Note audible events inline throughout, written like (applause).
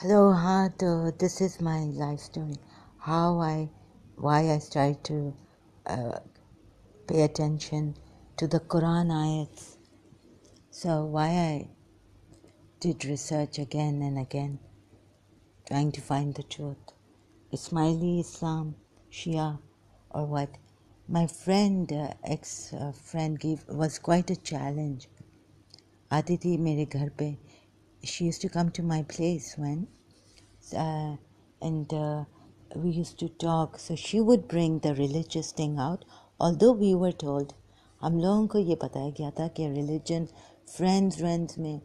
Hello, heart. Uh, this is my life story. How I, why I started to uh, pay attention to the Quran ayats. So why I did research again and again, trying to find the truth. Ismaili Islam, Shia, or what? My friend, uh, ex uh, friend, gave was quite a challenge. Aditi, थी मेरे she used to come to my place when uh, and uh, we used to talk so she would bring the religious thing out although we were told हम लोगों को ये बताया गया था कि रिलीजन फ्रेंड्स व्रेंड्स में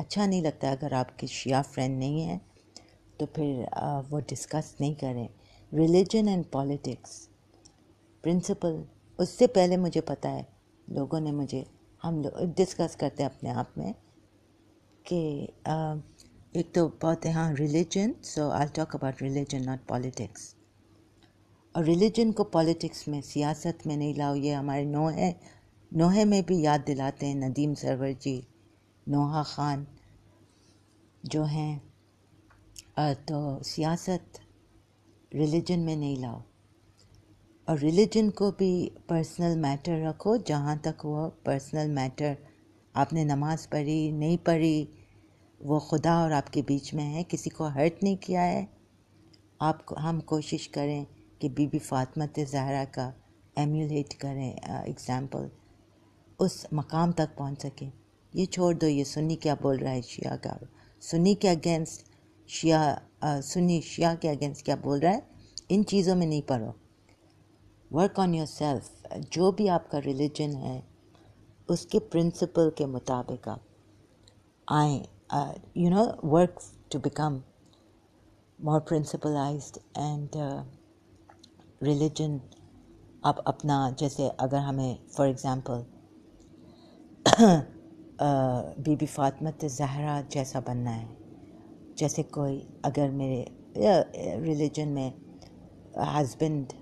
अच्छा नहीं लगता अगर आपके शिया फ्रेंड नहीं है तो फिर आ, uh, वो डिस्कस नहीं करें रिलीजन एंड पॉलिटिक्स प्रिंसिपल उससे पहले मुझे पता है लोगों ने मुझे हम लोग डिस्कस करते हैं अपने आप में Okay, um, एक तो बात है हाँ religion so I talk about religion not politics और रिलीजन को पॉलिटिक्स में सियासत में नहीं लाओ ये हमारे नोहे नोहे में भी याद दिलाते हैं नदीम सरवर जी नोहा ख़ान जो हैं तो सियासत रिलीजन में नहीं लाओ और रिलीजन को भी पर्सनल मैटर रखो जहाँ तक वो पर्सनल मैटर आपने नमाज़ पढ़ी नहीं पढ़ी वो खुदा और आपके बीच में है किसी को हर्ट नहीं किया है आप हम कोशिश करें कि बीबी फातमत ज़हरा का एम्यूलेट करें एग्ज़ाम्पल उस मकाम तक पहुंच सकें ये छोड़ दो ये सुन्नी क्या बोल रहा है शिया का सुन्नी के अगेंस्ट शिया आ, सुनी शिया के अगेंस्ट क्या बोल रहा है इन चीज़ों में नहीं पढ़ो वर्क ऑन योर सेल्फ जो भी आपका रिलीजन है उसके प्रिंसिपल के मुताबिक आप आए you know work to become more principalise and religion आप अपना जैसे अगर हमें फॉर एग्ज़ाम्पल (clears throat) बीबी फातमत जहरा जैसा बनना है जैसे कोई अगर मेरे रिलीजन में हस्बैंड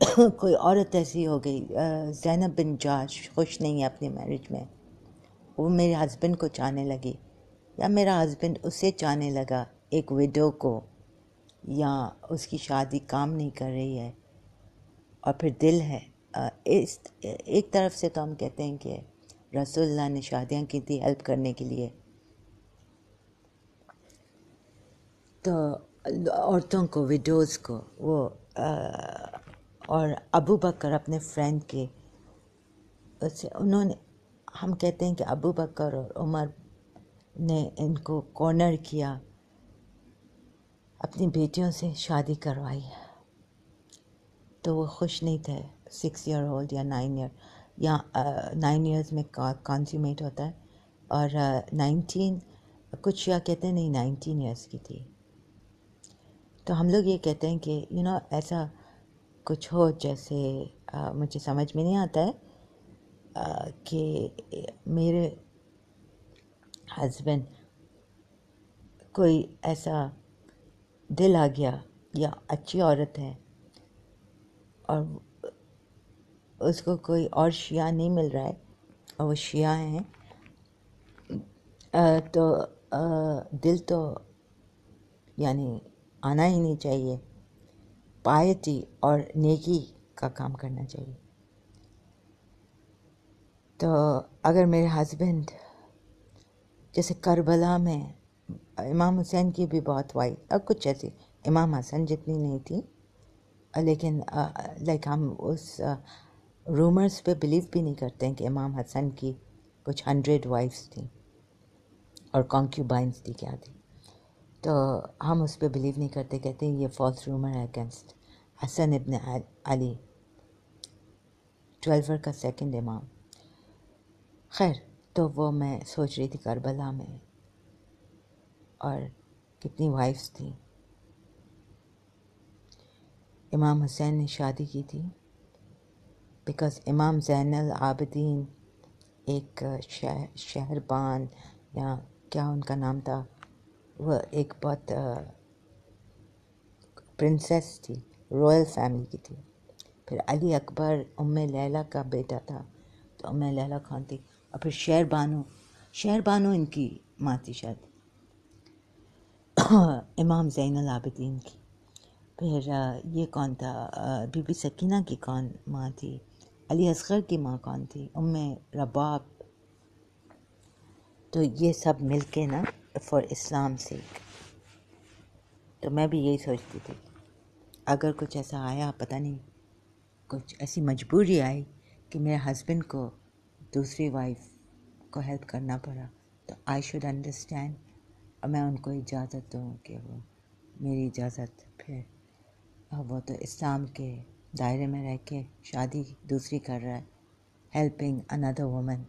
(coughs) कोई औरत ऐसी हो गई जैनब बिन जाश खुश नहीं है अपने मैरिज में वो मेरे हस्बैंड को चाहने लगी या मेरा हस्बैंड उसे चाहने लगा एक विडो को या उसकी शादी काम नहीं कर रही है और फिर दिल है इस एक तरफ से तो हम कहते हैं कि रसोल्ला ने शादियाँ की थी हेल्प करने के लिए तो औरतों को विडोज़ को वो आ, और अबू बकर अपने फ्रेंड के उसे उन्होंने हम कहते हैं कि अबू बकर और उमर ने इनको कॉर्नर किया अपनी बेटियों से शादी करवाई तो वो खुश नहीं थे सिक्स ईयर ओल्ड या नाइन ईयर या नाइन ईयर्स में कॉन्सूमेट होता है और नाइनटीन कुछ या कहते हैं नहीं नाइनटीन ईयर्स की थी तो हम लोग ये कहते हैं कि यू you नो know, ऐसा कुछ हो जैसे आ, मुझे समझ में नहीं आता है आ, कि मेरे हस्बैंड कोई ऐसा दिल आ गया या अच्छी औरत है और उसको कोई और शिया नहीं मिल रहा है और वो शिया हैं तो आ, दिल तो यानी आना ही नहीं चाहिए पायती और नेकी का काम करना चाहिए तो अगर मेरे हस्बैंड जैसे करबला में इमाम हुसैन की भी बहुत वाई अब कुछ ऐसी इमाम हसन जितनी नहीं थी लेकिन लाइक हम उस रूमर्स पे बिलीव भी नहीं करते हैं कि इमाम हसन की कुछ हंड्रेड वाइफ्स थी और कॉन्क्यूबाइंस थी क्या थी तो हम उस पर बिलीव नहीं करते कहते हैं ये फॉल्स रूमर है अगेंस्ट हसन इबन अली ट्वेल्वर का सेकंड इमाम खैर तो वो मैं सोच रही थी करबला में और कितनी वाइफ्स थी इमाम हुसैन ने शादी की थी बिकॉज़ इमाम जैनल आबदीन एक शहरबान या क्या उनका नाम था वह एक बहुत प्रिंसेस थी रॉयल फैमिली की थी फिर अली अकबर उम लैला का बेटा था तो उम लैला खान थी और फिर शेर बानो शेर बानो इनकी माँ थी शायद (coughs) इमाम जैन आबिदीन की फिर ये कौन था बीबी सकीना की कौन माँ थी अली असगर की माँ कौन थी उम रबाब तो ये सब मिल के ना फॉर इस्लाम सीख तो मैं भी यही सोचती थी अगर कुछ ऐसा आया पता नहीं कुछ ऐसी मजबूरी आई कि मेरे हस्बैंड को दूसरी वाइफ को हेल्प करना पड़ा तो आई शुड अंडरस्टैंड और मैं उनको इजाज़त दूँ कि वो मेरी इजाज़त फिर और वो तो इस्लाम के दायरे में रह के शादी दूसरी कर रहा है हेल्पिंग अनदर वमेन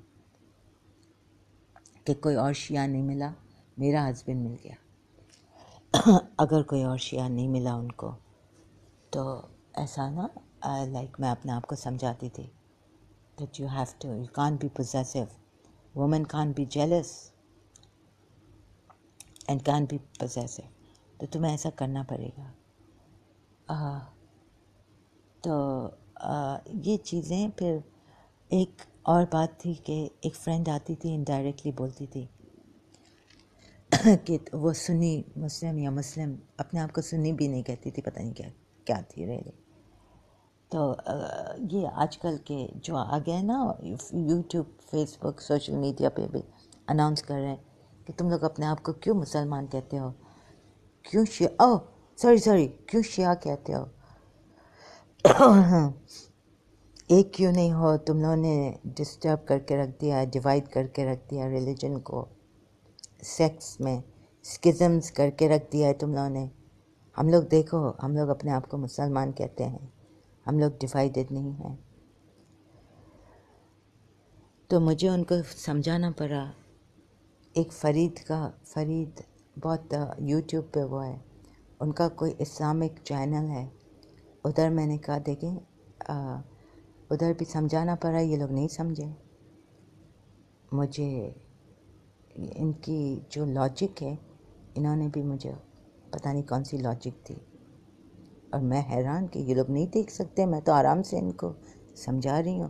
कि कोई और शिया नहीं मिला मेरा हस्बैंड मिल गया (coughs) अगर कोई और शिया नहीं मिला उनको तो ऐसा ना लाइक uh, मैं अपने आप को समझाती थी that you have to you can be possessive women can be jealous and can be possessive तो तुम्हें ऐसा करना पड़ेगा आ, uh, तो आ, uh, ये चीज़ें फिर एक और बात थी कि एक फ्रेंड आती थी इनडायरेक्टली बोलती थी (coughs) कि वो सुनी मुस्लिम या मुस्लिम अपने आप को सुनी भी नहीं कहती थी पता नहीं क्या क्या थी रेल तो ये आजकल के जो आ गए ना यूट्यूब फेसबुक सोशल मीडिया पे भी अनाउंस कर रहे हैं कि तुम लोग अपने आप को क्यों मुसलमान कहते हो क्यों शिया ओ सॉरी सॉरी क्यों शिया कहते हो (coughs) एक क्यों नहीं हो तुम लोगों ने डिस्टर्ब करके रख दिया डिवाइड करके रख दिया रिलीजन को सेक्स में स्किज़म्स करके रख दिया है तुम लोगों ने हम लोग देखो हम लोग अपने आप को मुसलमान कहते हैं हम लोग डिवाइडेड नहीं हैं तो मुझे उनको समझाना पड़ा एक फरीद का फरीद बहुत यूट्यूब पे वो है उनका कोई इस्लामिक चैनल है उधर मैंने कहा देखें उधर भी समझाना पड़ा ये लोग नहीं समझे मुझे इनकी जो लॉजिक है इन्होंने भी मुझे पता नहीं कौन सी लॉजिक थी और मैं हैरान कि ये लोग नहीं देख सकते मैं तो आराम से इनको समझा रही हूँ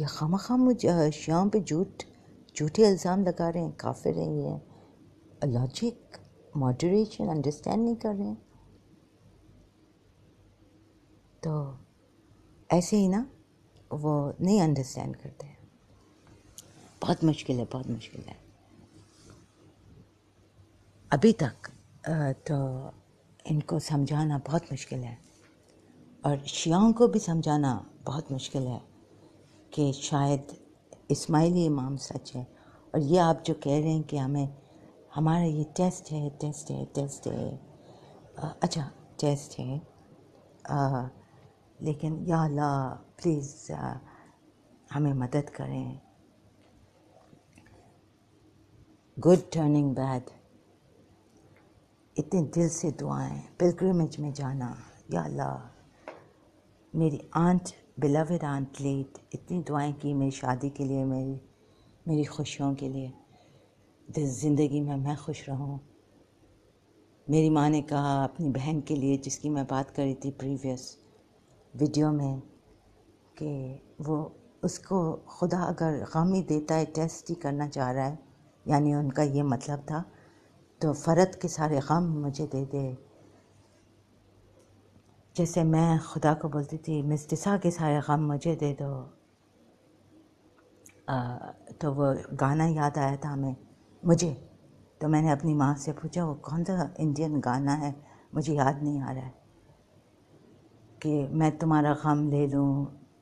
ये खाम खाम मुझे पे झूठ झूठे इल्ज़ाम लगा रहे हैं काफिर हैं ये लॉजिक मॉडरेशन अंडरस्टैंड नहीं कर रहे हैं तो ऐसे ही ना वो नहीं अंडरस्टैंड करते बहुत मुश्किल है बहुत मुश्किल है अभी तक तो इनको समझाना बहुत मुश्किल है और शियाओं को भी समझाना बहुत मुश्किल है कि शायद इस्माइली इमाम सच है और ये आप जो कह रहे हैं कि हमें हमारा ये टेस्ट है टेस्ट है टेस्ट है अच्छा टेस्ट है आ, लेकिन या ला प्लीज़ हमें मदद करें गुड टर्निंग बैड इतने दिल से दुआएं पिलग्रमेज में जाना या अल्लाह मेरी आंट बिलाविड आंट लेट इतनी दुआएं की मेरी शादी के लिए मेरी मेरी खुशियों के लिए ज़िंदगी में मैं खुश रहूं मेरी माँ ने कहा अपनी बहन के लिए जिसकी मैं बात कर रही थी प्रीवियस वीडियो में कि वो उसको खुदा अगर गम ही देता है टेस्ट ही करना चाह रहा है यानी उनका ये मतलब था तो फ़रत के सारे गम मुझे दे दे जैसे मैं खुदा को बोलती थी मिस्टिसा के सारे गम मुझे दे दो आ, तो वो गाना याद आया था हमें मुझे तो मैंने अपनी माँ से पूछा वो कौन सा इंडियन गाना है मुझे याद नहीं आ रहा है कि मैं तुम्हारा गम ले लूँ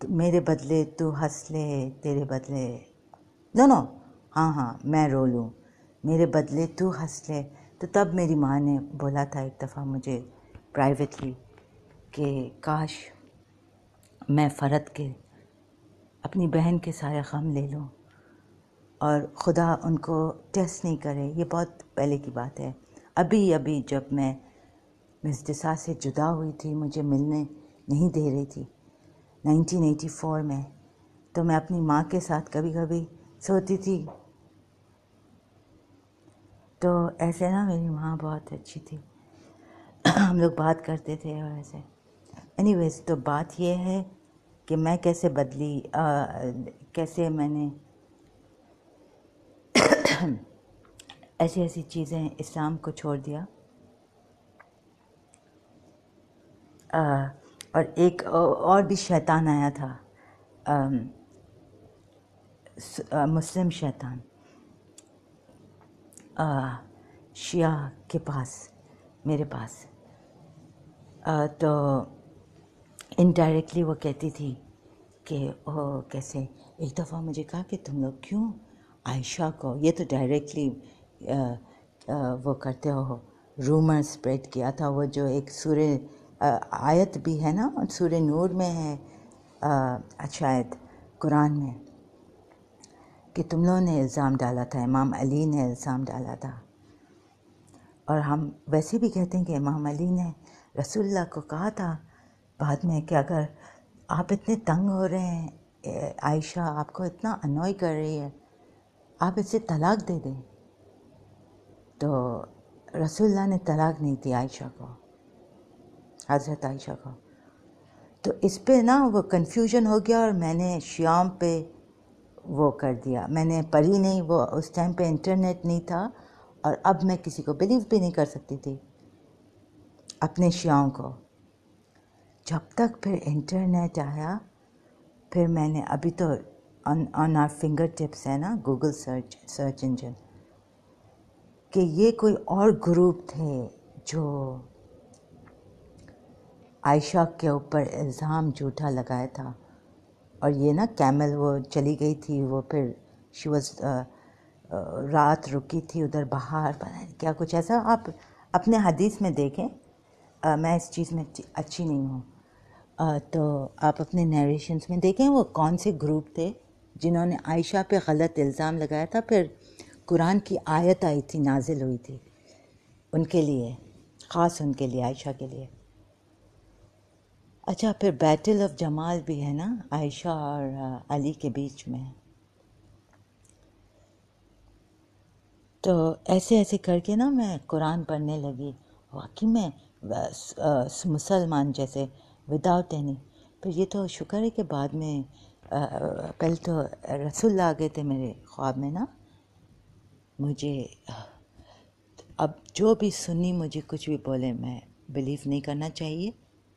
तो मेरे बदले तू हंस ले तेरे बदले दोनों हाँ हाँ मैं रो लूँ मेरे बदले तू हंस ले तो तब मेरी माँ ने बोला था एक दफ़ा मुझे प्राइवेटली कि काश मैं फ़रत के अपनी बहन के सारे गम ले लूँ और खुदा उनको टेस्ट नहीं करे ये बहुत पहले की बात है अभी अभी जब मैं मिस से जुदा हुई थी मुझे मिलने नहीं दे रही थी 1984 में तो मैं अपनी माँ के साथ कभी कभी सोती थी तो ऐसे ना मेरी माँ बहुत अच्छी थी हम लोग बात करते थे और ऐसे एनी तो बात यह है कि मैं कैसे बदली आ, कैसे मैंने (coughs) ऐसी ऐसी चीज़ें इस्लाम को छोड़ दिया आ, और एक और भी शैतान आया था आ, मुस्लिम शैतान शिया के पास मेरे पास आ, तो इनडायरेक्टली वो कहती थी कि ओ कैसे एक दफ़ा मुझे कहा कि तुम लोग क्यों आयशा को ये तो डायरेक्टली वो करते हो रूमर स्प्रेड किया था वो जो एक सूर्य आयत भी है ना सूर्य नूर में है आयत कुरान में कि तुम लोगों ने इल्ज़ाम डाला था इमाम अली ने इल्ज़ाम डाला था और हम वैसे भी कहते हैं कि इमाम अली ने रसूलुल्लाह को कहा था बाद में कि अगर आप इतने तंग हो रहे हैं आयशा आपको इतना अनोई कर रही है आप इसे तलाक दे दें तो रसूलुल्लाह ने तलाक नहीं दी आयशा को हज़रत आयशा को तो इस पे ना वो कन्फ्यूजन हो गया और मैंने श्याम पे वो कर दिया मैंने पढ़ी नहीं वो उस टाइम पे इंटरनेट नहीं था और अब मैं किसी को बिलीव भी नहीं कर सकती थी अपने शियाओं को जब तक फिर इंटरनेट आया फिर मैंने अभी तो ऑन आर फिंगर टिप्स है ना गूगल सर्च सर्च इंजन कि ये कोई और ग्रुप थे जो आयशा के ऊपर इल्ज़ाम झूठा लगाया था और ये ना कैमल वो चली गई थी वो फिर शी वॉज uh, uh, रात रुकी थी उधर बाहर क्या कुछ ऐसा आप अपने हदीस में देखें आ, uh, मैं इस चीज़ में अच्छी नहीं हूँ तो आप अपने नरेशंस में देखें वो कौन से ग्रुप थे जिन्होंने आयशा पे गलत इल्ज़ाम लगाया था फिर कुरान की आयत आई थी नाजिल हुई थी उनके लिए ख़ास उनके लिए आयशा के लिए अच्छा फिर बैटल ऑफ जमाल भी है ना आयशा और अली के बीच में तो ऐसे ऐसे करके ना मैं कुरान पढ़ने लगी वाकई में मुसलमान जैसे विदाउट एनी पर ये तो शुक्र है कि बाद में पहले तो रसुल्ला आ गए थे मेरे ख्वाब में ना मुझे अब जो भी सुनी मुझे कुछ भी बोले मैं बिलीव नहीं करना चाहिए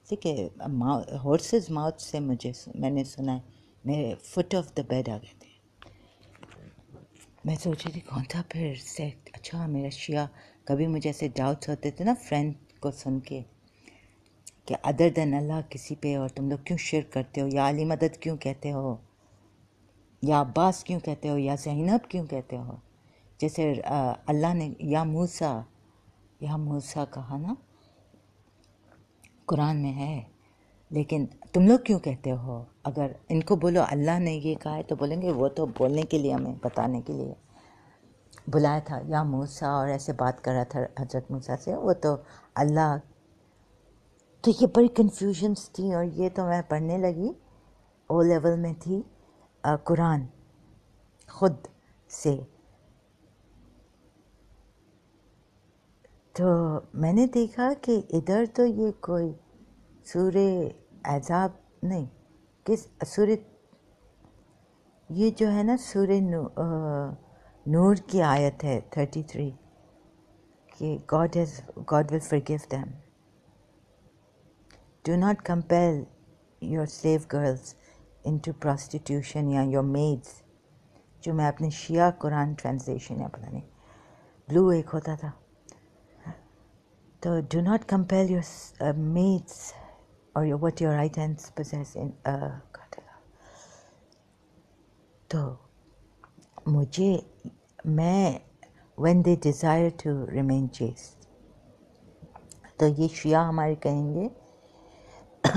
ठीक है हॉर्सेज माउथ से मुझे मैंने सुना है मेरे फुट ऑफ द बेड आ गए थे मैं सोच रही थी कौन था फिर से अच्छा मेरा शिया कभी मुझे ऐसे डाउट्स होते थे ना फ्रेंड को सुन के कि अदर देन अल्लाह किसी पे और तुम लोग क्यों शेयर करते हो या अली मदद क्यों कहते हो या अब्बास क्यों कहते हो या जैनब क्यों कहते हो जैसे अल्लाह ने या मूसा या मूसा कहा ना कुरान में है लेकिन तुम लोग क्यों कहते हो अगर इनको बोलो अल्लाह ने ये कहा है तो बोलेंगे वो तो बोलने के लिए हमें बताने के लिए बुलाया था या मूसा और ऐसे बात कर रहा था हजरत मूसा से वो तो अल्लाह तो ये बड़ी कन्फ्यूजन्स थी और ये तो मैं पढ़ने लगी ओ लेवल में थी कुरान ख़ुद से तो मैंने देखा कि इधर तो ये कोई सूर्य एजाब नहीं किस सूर्य ये जो है ना सूर्य नू, नूर की आयत है थर्टी थ्री कि God has God will forgive them do not compare your slave girls to prostitution या योर मेड्स जो मैं अपने शिया कुरान ट्रांसलेशन या पता नहीं ब्लू एक होता था So do not compel your uh, mates or your, what your right hands possess in uh, तो मुझे मैं when they desire to remain chaste तो ये शिया हमारे कहेंगे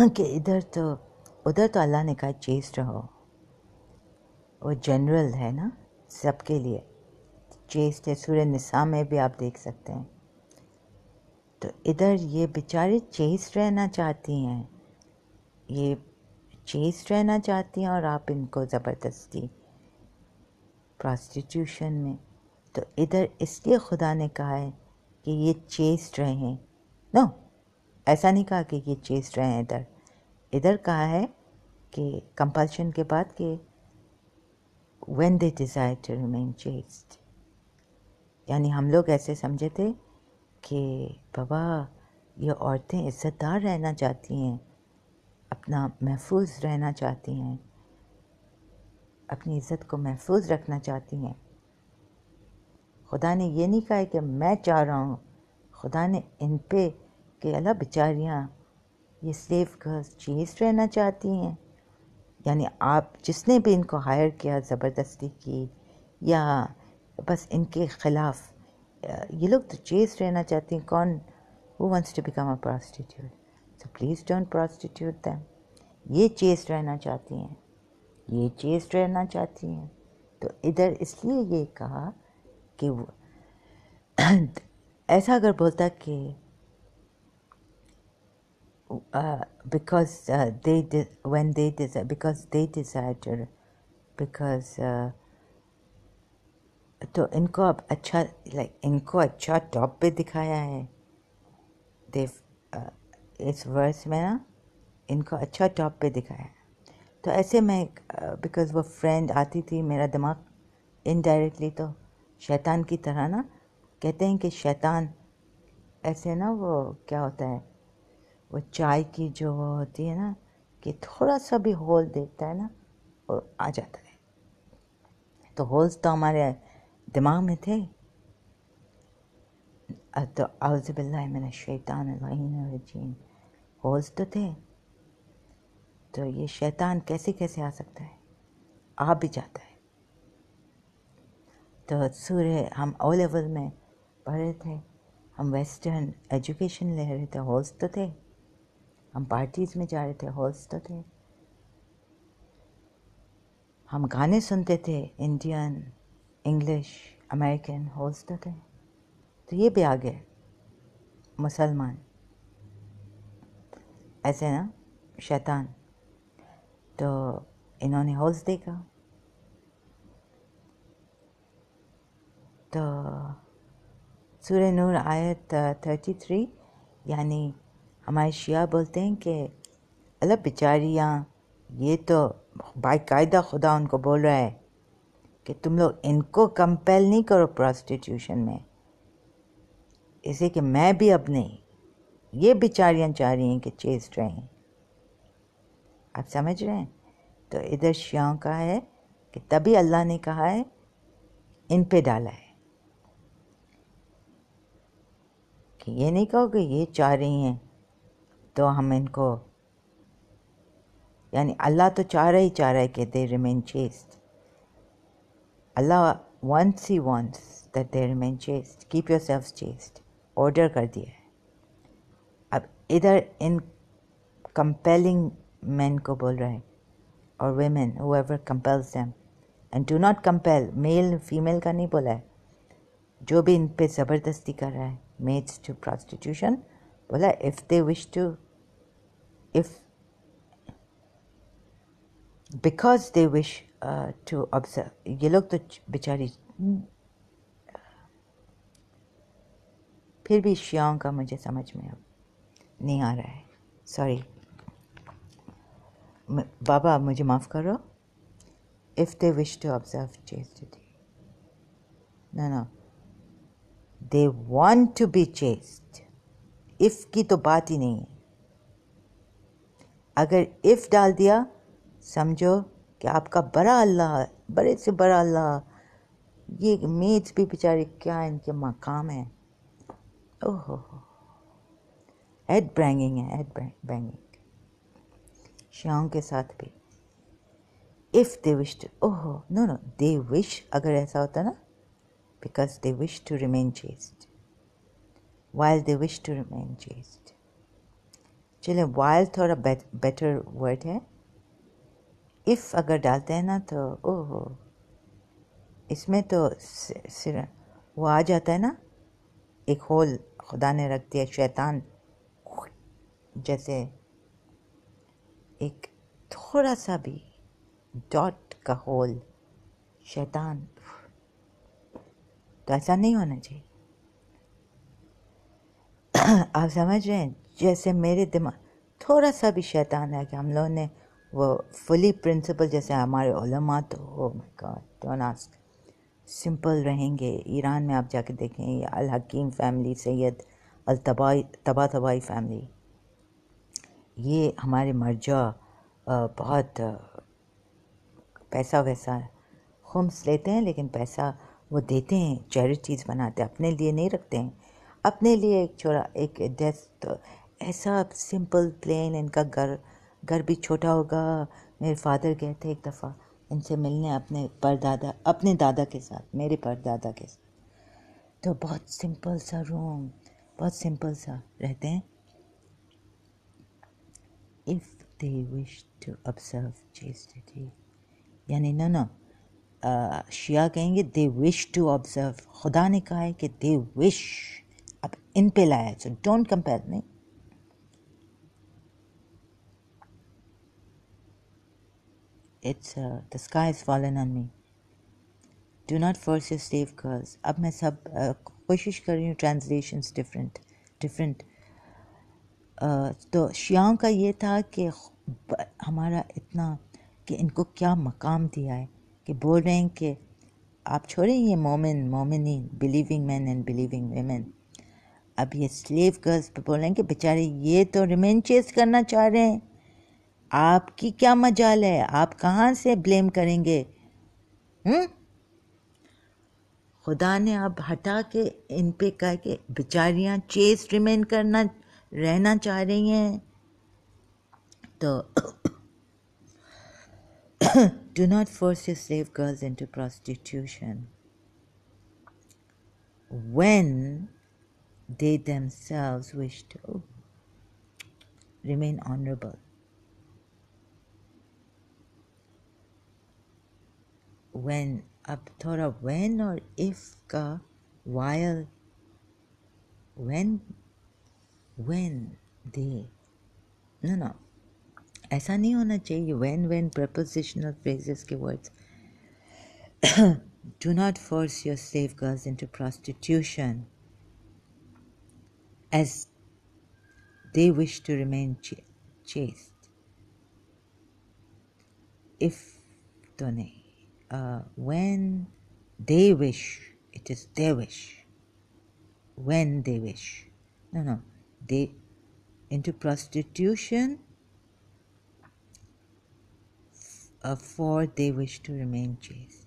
कि इधर तो उधर तो अल्लाह ने कहा चेस्ट रहो वो जनरल है ना सबके लिए चेस्ट है सूर्य निसा में भी आप देख सकते हैं तो इधर ये बेचारे चेस्ट रहना चाहती हैं ये चेस्ट रहना चाहती हैं और आप इनको ज़बरदस्ती प्रॉस्टिट्यूशन में तो इधर इसलिए खुदा ने कहा है कि ये चेस्ट रहें नो ऐसा नहीं कहा कि ये चेस्ट रहें इधर इधर कहा है कि कंपल्शन के बाद कि when they desire to remain chaste यानी हम लोग ऐसे समझे थे कि बाबा ये औरतें इज़्ज़तदार रहना चाहती हैं अपना महफूज रहना चाहती हैं अपनी इज़्ज़त को महफूज रखना चाहती हैं खुदा ने ये नहीं कहा कि मैं चाह रहा हूँ खुदा ने इन पे कि अला बेचारियाँ ये स्लेव गर्ल्स चीज़ रहना चाहती हैं यानी आप जिसने भी इनको हायर किया ज़बरदस्ती की या बस इनके ख़िलाफ़ Uh, ये लोग तो चेस रहना चाहते हैं कौन वो wants to become a prostitute so please don't prostitute them ये चेस रहना चाहती हैं ये चेस रहना चाहती हैं तो इधर इसलिए ये कहा कि वो (coughs) ऐसा अगर बोलता कि because they when they because they decided because तो इनको अब अच्छा लाइक इनको अच्छा टॉप पे दिखाया है देव uh, इस वर्स में ना इनको अच्छा टॉप पे दिखाया है तो ऐसे में बिकॉज़ uh, वो फ्रेंड आती थी मेरा दिमाग इनडायरेक्टली तो शैतान की तरह ना कहते हैं कि शैतान ऐसे ना वो क्या होता है वो चाय की जो वो होती है ना कि थोड़ा सा भी होल देखता है ना वो आ जाता है तो होल्स तो हमारे दिमाग में थे तो शैतान आउज़बिल्लाशैतानजीन होल्स तो थे तो ये शैतान कैसे कैसे आ सकता है आ भी जाता है तो सूर्य हम ओ लेवल में पढ़ रहे थे हम वेस्टर्न एजुकेशन ले रहे थे हॉल्स तो थे हम पार्टीज़ में जा रहे थे हॉल्स तो थे हम गाने सुनते थे इंडियन इंग्लिश अमेरिकन हॉल्स है तो ये भी आ गया मुसलमान ऐसे ना शैतान तो इन्होंने हौस देखा तो सूर्य नूर आयत थर्टी uh, थ्री यानी हमारे शिया बोलते हैं कि अल्लाह बेचारियाँ ये तो बाकायदा खुदा उनको बोल रहा है कि तुम लोग इनको कंपेल नहीं करो प्रॉस्टिट्यूशन में इसे कि मैं भी अपने ये बेचारियाँ चाह रही हैं कि चेस्ट रहें आप समझ रहे हैं तो इधर शियाओं का है कि तभी अल्लाह ने कहा है इन पे डाला है कि ये नहीं कहो कि ये चाह रही हैं तो हम इनको यानी अल्लाह तो चाह रहा ही चाह रहा है कि they remain chaste Allah once He wants that they remain chaste. Keep yourselves chaste. Order kar diya. Ab either in compelling men ko bol rahe, or women, whoever compels them. And do not compel male, female ka nahi bola hai. Jo bhi in pe zabardasti kar rahe, maids to prostitution, bola if they wish to, if because they wish to observe ये लोग तो बेचारी फिर भी शियाओं का मुझे समझ में अब नहीं आ रहा है सॉरी बाबा मुझे माफ़ करो if they wish to observe chastity न ना they want to be chaste if की तो बात ही नहीं है अगर इफ़ डाल दिया समझो कि आपका बड़ा अल्लाह बड़े से बड़ा अल्लाह ये मेज भी बेचारे क्या इनके मकाम है ओहो एड ब्रैंगिंग है एड ब्रैंगिंग श्याओं के साथ भी इफ़ दे विश टू ओहो नो नो दे विश अगर ऐसा होता ना because they wish to remain chaste while they wish to remain chaste चले वाइल थोड़ा बेटर वर्ड है इफ़ अगर डालते हैं ना तो ओहो इसमें तो सिर वो आ जाता है ना एक होल खुदा ने रख दिया शैतान जैसे एक थोड़ा सा भी डॉट का होल शैतान तो ऐसा नहीं होना चाहिए आप समझ रहे हैं जैसे मेरे दिमाग थोड़ा सा भी शैतान है कि हम लोगों ने वो फुली प्रिंसिपल जैसे हमारे ओलमा तो हो डोंट सिंपल रहेंगे ईरान में आप जाके देखें अल हकीम फैमिली सैयद अल तबाई तबा तबाई फैमिली ये हमारे मर्जा बहुत पैसा वैसा खुम्स लेते हैं लेकिन पैसा वो देते हैं चैरिटीज़ बनाते हैं अपने लिए नहीं रखते हैं अपने लिए एक छोरा एक डेस्क तो ऐसा सिंपल प्लेन इनका घर घर भी छोटा होगा मेरे फादर गए थे एक दफ़ा इनसे मिलने अपने परदादा अपने दादा के साथ मेरे परदादा के साथ तो बहुत सिंपल सा रूम बहुत सिंपल सा रहते हैं if they wish to observe chastity यानी ना ना शिया कहेंगे दे विश टू ऑब्जर्व खुदा ने कहा है कि दे विश अब इन पे लाया सो डोंट कंपेयर नहीं it's the sky is fallen on me do not force your slave girls अब मैं सब uh, कोशिश कर रही हूँ ट्रांसलेशन डिफरेंट डिफरेंट तो शियाओं का ये था कि हमारा इतना कि इनको क्या मकाम दिया है कि बोल रहे हैं कि आप छोड़ें ये मोमिन मोमिनी believing man and believing women अब ये स्लेव गर्ल्स पर बोल रहे हैं कि बेचारे ये तो रिमेन चेस करना चाह रहे हैं आपकी क्या मजाल है आप कहाँ से ब्लेम करेंगे हुँ? खुदा ने अब हटा के इन पे कहा कि बेचारियाँ चेस्ट रिमेन करना रहना चाह रही हैं तो do not force your slave girls into prostitution when they themselves wish to remain honorable. when अब थोड़ा when or if ka while when when they no no ऐसा नहीं होना चाहिए when when prepositional phrases के words (coughs) do not force your slave girls into prostitution as they wish to remain ch- chaste if तो नहीं uh, when they wish, it is their wish. When they wish. No, no. They into prostitution uh, for they wish to remain chaste.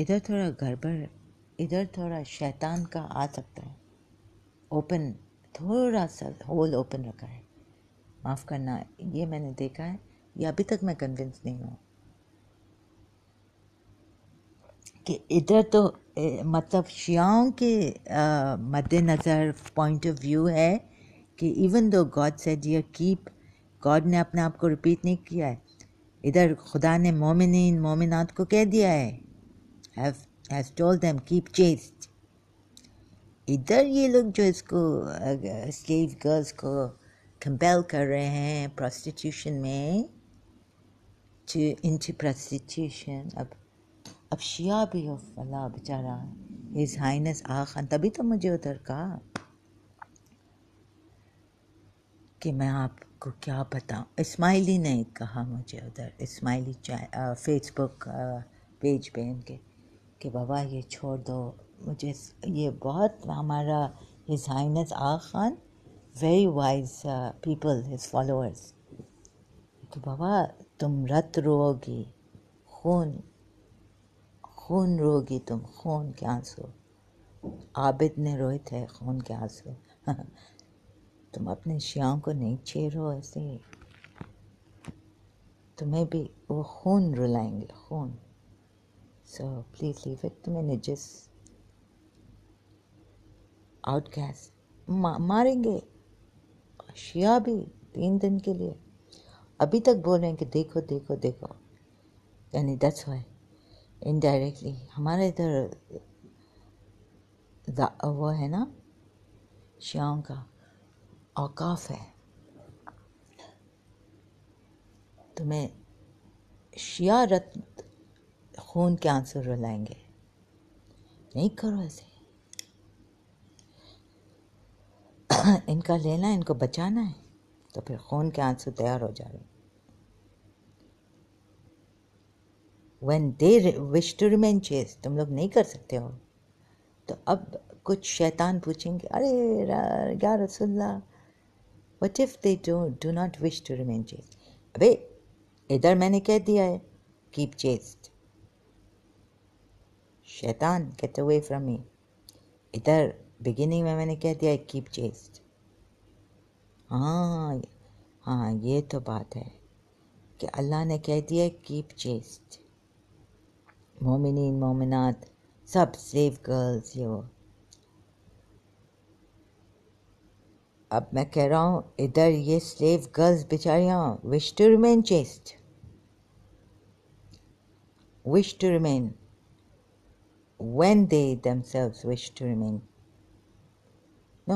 इधर थोड़ा गड़बड़ इधर थोड़ा शैतान का आ सकता है ओपन थोड़ा सा होल ओपन रखा है माफ़ करना ये मैंने देखा है ये अभी तक मैं कन्विंस नहीं हूँ कि इधर तो ए, मतलब शियाओं के मद्देनज़र पॉइंट ऑफ व्यू है कि even though God said yeah keep God ने अपने आप को रिपीट नहीं किया है इधर खुदा ने मोमिन मोमिनात को कह दिया है have told them keep chaste इधर ये लोग जो इसको स्लेव गर्ल्स को कंपेल कर रहे हैं प्रोस्टिट्यूशन में टू टू प्रोस्टिट्यूशन अब अब शिया भी हो फला बेचारा इज हाइनस आ खान तभी तो मुझे उधर कहा कि मैं आपको क्या बताऊँ इस्माइली ने कहा मुझे उधर इस्माइली फेसबुक पेज पे इनके कि बाबा ये छोड़ दो मुझे ये बहुत हमारा his highness Aga Khan very wise people his followers तो बाबा तुम रत रोओगी खून खून रोगी तुम खून के आंसू आबिद ने रोए थे खून के आंसू (laughs) तुम अपने शियाओं को नहीं छेड़ो ऐसे तुम्हें भी वो खून रुलाएंगे खून सो प्लीज़ लीव इट तुम्हें जिस आउटकास्ट मा, मारेंगे शिया भी तीन दिन के लिए अभी तक बोल रहे हैं कि देखो देखो देखो यानी दैट्स वाई इनडायरेक्टली हमारे इधर वो है ना शियाओं का औकाफ है तुम्हें शिया रत्न खून के आंसर रुलाएंगे नहीं करो ऐसे (coughs) इनका लेना इनको बचाना है तो फिर खून के आंसू तैयार हो जा रहे when they wish to remain chaste तुम लोग नहीं कर सकते हो तो अब कुछ शैतान पूछेंगे अरे या रसुल्ला what if they do do not wish to remain chaste अबे इधर मैंने कह दिया है कीप चेस्ट शैतान गेट अवे फ्रॉम मी इधर बिगिनिंग में मैंने कह दिया कीप चेस्ट हाँ हाँ ये तो बात है कि अल्लाह ने कह दिया कीप चेस्ट मोमिन मोमिनात सब सेव गर्ल्स यो अब मैं कह रहा हूँ इधर ये स्लेव गर्ल्स बेचारियाँ wish to remain chaste to remain when they themselves wish to remain no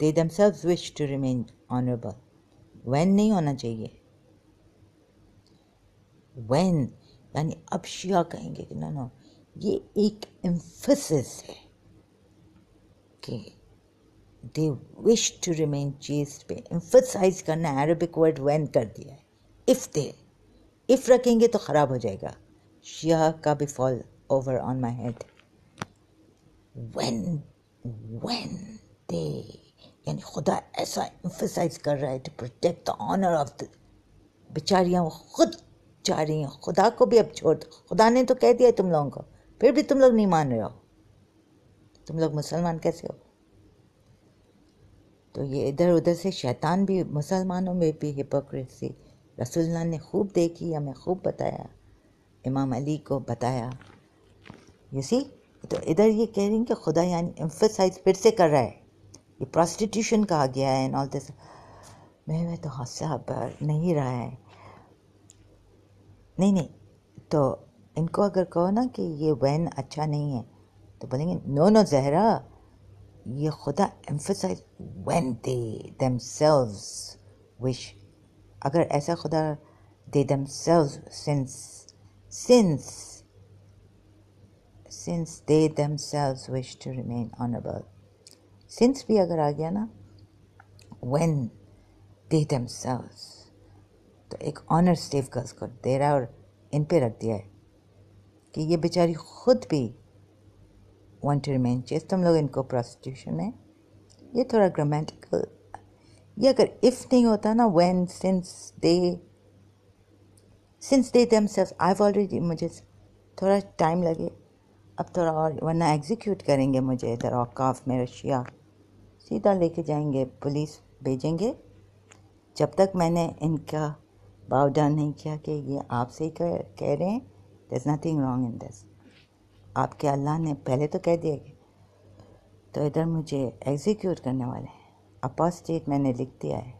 they themselves wish to remain honourable when नहीं होना चाहिए वैन यानी अब शिया कहेंगे कि नो नो ये एक एम्फसिस है कि दे विश टू रिमेन चीज पे एम्फसाइज करना अरबिक वर्ड वैन कर दिया है इफ़ दे इफ़ रखेंगे तो ख़राब हो जाएगा शिया का भी fall over on my head when when they यानी खुदा ऐसा इम्फोसाइज कर रहा है to protect the honour of the बेचारियाँ वो खुद जा रही हैं खुदा को भी अब छोड़ दो खुदा ने तो कह दिया तुम लोगों को फिर भी तुम लोग नहीं मान रहे हो तुम लोग मुसलमान कैसे हो तो ये इधर उधर से शैतान भी मुसलमानों में भी हिपोक्रेसी रसुल्ला ने खूब देखी हमें खूब बताया इमाम अली को बताया यू सी तो इधर ये कह रही हैं कि खुदा यानी एम्फोसाइज फिर से कर रहा है ये प्रॉस्टिट्यूशन कहा गया है एंड ऑल दिस मैं मैं तो हादसा पर नहीं रहा है नहीं नहीं तो इनको अगर कहो ना कि ये वैन अच्छा नहीं है तो बोलेंगे नो नो जहरा ये खुदा emphasise when they them wish अगर ऐसा खुदा दे दम since since since they them wish to remain on since भी अगर आ गया ना वेन दे सेल्स तो एक ऑनर स्टेव गर्ल्स को दे रहा है और इन पे रख दिया है कि ये बेचारी खुद भी वन टू रिमेन चेस तुम लोग इनको प्रोस्टिट्यूशन है ये थोड़ा ग्रामेटिकल ये अगर इफ़ नहीं होता ना when since they since they themselves I already मुझे थोड़ा टाइम लगे अब थोड़ा और वरना एग्जीक्यूट करेंगे मुझे इधर औकाफ में रशिया सीधा लेके जाएंगे पुलिस भेजेंगे जब तक मैंने इनका भाव नहीं किया कि ये आपसे ही कह, कह रहे हैं there is nothing wrong in this आपके अल्लाह ने पहले तो कह दिया तो इधर मुझे एग्जीक्यूट करने वाले हैं अपॉस्टेट मैंने लिख दिया है